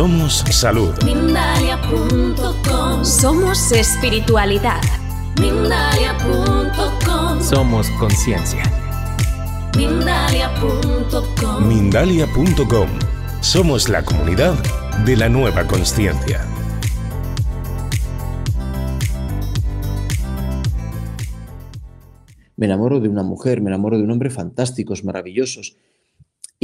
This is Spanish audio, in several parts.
Somos salud. Mindalia.com. Somos espiritualidad. Mindalia.com. Somos conciencia. Mindalia.com. Mindalia.com. Somos la comunidad de la nueva conciencia. Me enamoro de una mujer, me enamoro de un hombre fantásticos, maravillosos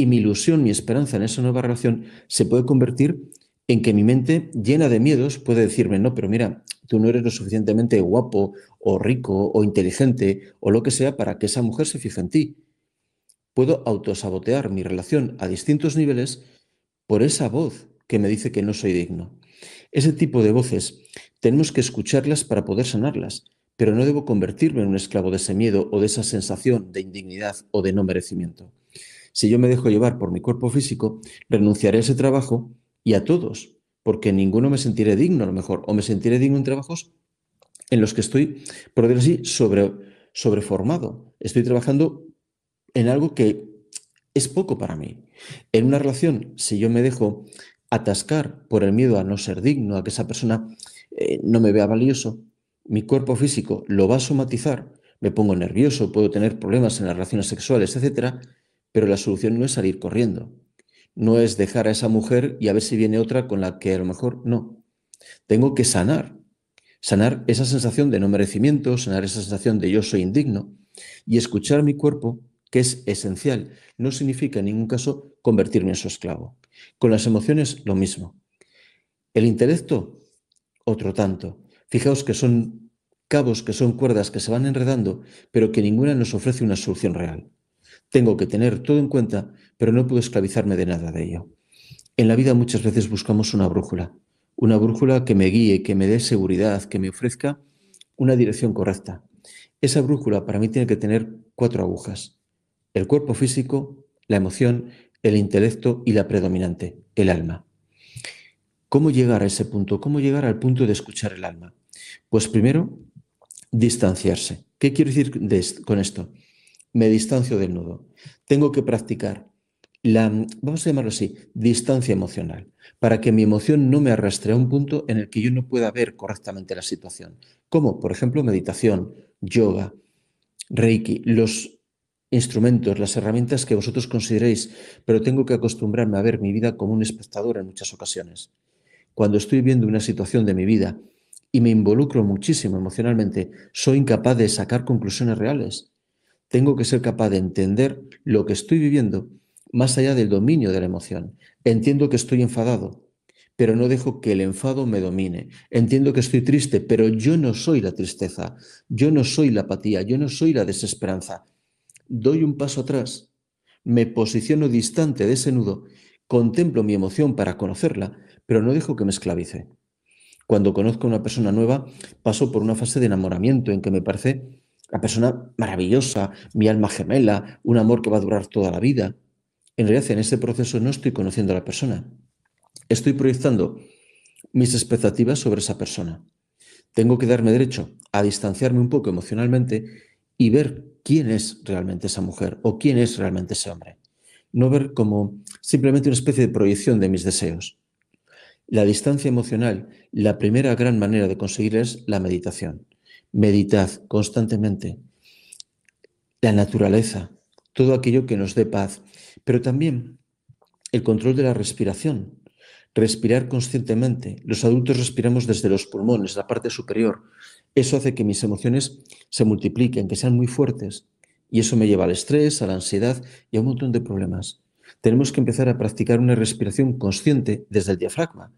y mi ilusión, mi esperanza en esa nueva relación se puede convertir en que mi mente llena de miedos puede decirme, no, pero mira, tú no eres lo suficientemente guapo o rico o inteligente o lo que sea para que esa mujer se fije en ti. Puedo autosabotear mi relación a distintos niveles por esa voz que me dice que no soy digno. Ese tipo de voces tenemos que escucharlas para poder sanarlas, pero no debo convertirme en un esclavo de ese miedo o de esa sensación de indignidad o de no merecimiento. Si yo me dejo llevar por mi cuerpo físico, renunciaré a ese trabajo y a todos, porque ninguno me sentiré digno a lo mejor, o me sentiré digno en trabajos en los que estoy, por decirlo así, sobre, sobreformado. Estoy trabajando en algo que es poco para mí. En una relación, si yo me dejo atascar por el miedo a no ser digno, a que esa persona eh, no me vea valioso, mi cuerpo físico lo va a somatizar, me pongo nervioso, puedo tener problemas en las relaciones sexuales, etcétera, pero la solución no es salir corriendo, no es dejar a esa mujer y a ver si viene otra con la que a lo mejor no. Tengo que sanar, sanar esa sensación de no merecimiento, sanar esa sensación de yo soy indigno y escuchar a mi cuerpo, que es esencial. No significa en ningún caso convertirme en su esclavo. Con las emociones lo mismo. El intelecto, otro tanto. Fijaos que son cabos, que son cuerdas que se van enredando, pero que ninguna nos ofrece una solución real. Tengo que tener todo en cuenta, pero no puedo esclavizarme de nada de ello. En la vida muchas veces buscamos una brújula, una brújula que me guíe, que me dé seguridad, que me ofrezca una dirección correcta. Esa brújula para mí tiene que tener cuatro agujas. El cuerpo físico, la emoción, el intelecto y la predominante, el alma. ¿Cómo llegar a ese punto? ¿Cómo llegar al punto de escuchar el alma? Pues primero, distanciarse. ¿Qué quiero decir con esto? me distancio del nudo. Tengo que practicar la, vamos a llamarlo así, distancia emocional, para que mi emoción no me arrastre a un punto en el que yo no pueda ver correctamente la situación. Como, por ejemplo, meditación, yoga, reiki, los instrumentos, las herramientas que vosotros consideréis, pero tengo que acostumbrarme a ver mi vida como un espectador en muchas ocasiones. Cuando estoy viendo una situación de mi vida y me involucro muchísimo emocionalmente, soy incapaz de sacar conclusiones reales tengo que ser capaz de entender lo que estoy viviendo más allá del dominio de la emoción. Entiendo que estoy enfadado, pero no dejo que el enfado me domine. Entiendo que estoy triste, pero yo no soy la tristeza, yo no soy la apatía, yo no soy la desesperanza. Doy un paso atrás, me posiciono distante de ese nudo, contemplo mi emoción para conocerla, pero no dejo que me esclavice. Cuando conozco a una persona nueva, paso por una fase de enamoramiento en que me parece la persona maravillosa, mi alma gemela, un amor que va a durar toda la vida. En realidad, en ese proceso no estoy conociendo a la persona. Estoy proyectando mis expectativas sobre esa persona. Tengo que darme derecho a distanciarme un poco emocionalmente y ver quién es realmente esa mujer o quién es realmente ese hombre. No ver como simplemente una especie de proyección de mis deseos. La distancia emocional, la primera gran manera de conseguir es la meditación. Meditad constantemente la naturaleza, todo aquello que nos dé paz, pero también el control de la respiración, respirar conscientemente. Los adultos respiramos desde los pulmones, la parte superior. Eso hace que mis emociones se multipliquen, que sean muy fuertes. Y eso me lleva al estrés, a la ansiedad y a un montón de problemas. Tenemos que empezar a practicar una respiración consciente desde el diafragma.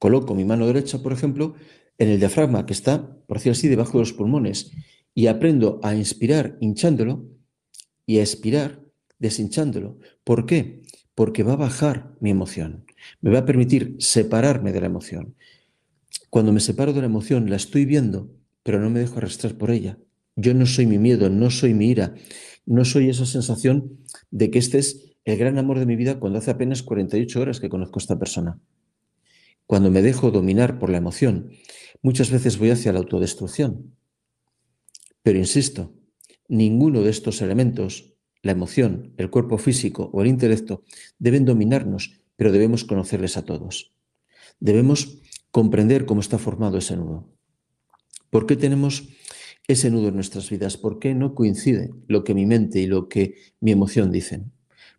Coloco mi mano derecha, por ejemplo, en el diafragma que está, por decir así, debajo de los pulmones y aprendo a inspirar hinchándolo y a expirar deshinchándolo. ¿Por qué? Porque va a bajar mi emoción, me va a permitir separarme de la emoción. Cuando me separo de la emoción, la estoy viendo, pero no me dejo arrastrar por ella. Yo no soy mi miedo, no soy mi ira, no soy esa sensación de que este es el gran amor de mi vida cuando hace apenas 48 horas que conozco a esta persona. Cuando me dejo dominar por la emoción, muchas veces voy hacia la autodestrucción. Pero insisto, ninguno de estos elementos, la emoción, el cuerpo físico o el intelecto, deben dominarnos, pero debemos conocerles a todos. Debemos comprender cómo está formado ese nudo. ¿Por qué tenemos ese nudo en nuestras vidas? ¿Por qué no coincide lo que mi mente y lo que mi emoción dicen?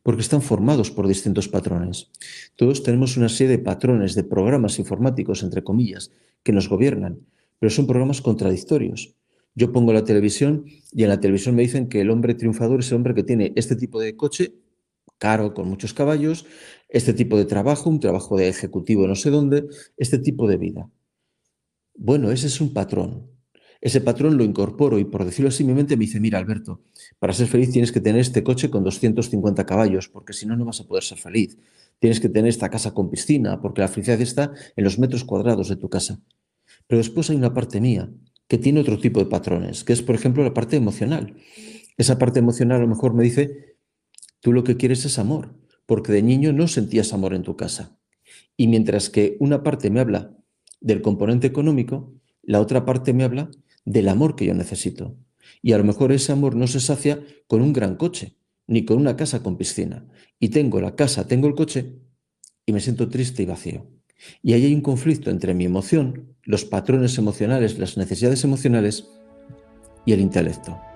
porque están formados por distintos patrones. Todos tenemos una serie de patrones, de programas informáticos, entre comillas, que nos gobiernan, pero son programas contradictorios. Yo pongo la televisión y en la televisión me dicen que el hombre triunfador es el hombre que tiene este tipo de coche caro con muchos caballos, este tipo de trabajo, un trabajo de ejecutivo no sé dónde, este tipo de vida. Bueno, ese es un patrón ese patrón lo incorporo y por decirlo así mi mente me dice, mira Alberto, para ser feliz tienes que tener este coche con 250 caballos, porque si no, no vas a poder ser feliz. Tienes que tener esta casa con piscina, porque la felicidad está en los metros cuadrados de tu casa. Pero después hay una parte mía que tiene otro tipo de patrones, que es, por ejemplo, la parte emocional. Esa parte emocional a lo mejor me dice, tú lo que quieres es amor, porque de niño no sentías amor en tu casa. Y mientras que una parte me habla del componente económico, la otra parte me habla del amor que yo necesito. Y a lo mejor ese amor no se sacia con un gran coche, ni con una casa con piscina. Y tengo la casa, tengo el coche, y me siento triste y vacío. Y ahí hay un conflicto entre mi emoción, los patrones emocionales, las necesidades emocionales y el intelecto.